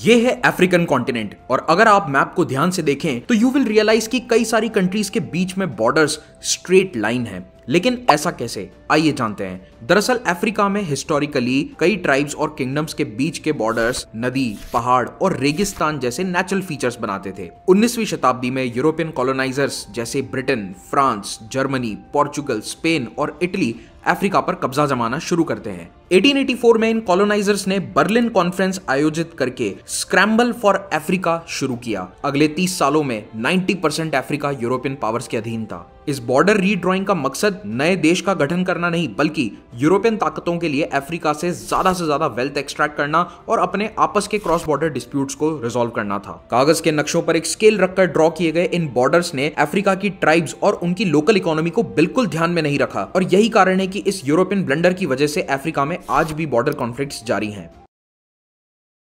ये है African continent और अगर आप मैप को ध्यान से देखें तो यू विल रियलाइज कि कई सारी कंट्रीज के बीच में बॉर्डर्स स्ट्रेट लाइन है लेकिन ऐसा कैसे आइए जानते हैं दरअसल अफ्रीका में हिस्टोरिकली कई ट्राइब्स और किंगडम्स के बीच के बॉर्डर्स नदी पहाड़ और रेगिस्तान जैसे नेचुरल फीचर्स बनाते थे 19वीं शताब्दी में यूरोपियन कॉलोनाइजर्स जैसे Britain France Germany Portugal Spain और इटली अफ्रीका पर कब्जा जमाना शुरू करते हैं 1884 में इन कॉलोनाइजर्स ने बर्लिन कॉन्फ्रेंस आयोजित करके स्क्रैम्बल फॉर अफ्रीका शुरू किया अगले 30 सालों में 90 परसेंट अफ्रीका यूरोपियन पावर्स के अधीन था इस बॉर्डर रीड्रॉइंग का मकसद नए देश का गठन करना नहीं बल्कि यूरोपियन ताकतों के लिए अफ्रीका से ज्यादा से ज्यादा वेल्थ एक्सट्रैक्ट करना और अपने आपस के क्रॉस बॉर्डर डिस्प्यूट्स को रिजोल्व करना था कागज के नक्शों पर एक स्केल रखकर ड्रॉ किए गए इन बॉर्डर्स ने अफ्रीका की ट्राइब्स और उनकी लोकल इकोनॉमी को बिल्कुल ध्यान में नहीं रखा और यही कारण है कि इस यूरोपियन ब्लंडर की वजह से अफ्रीका में आज भी बॉर्डर कॉन्फ्लिक्ट्स जारी हैं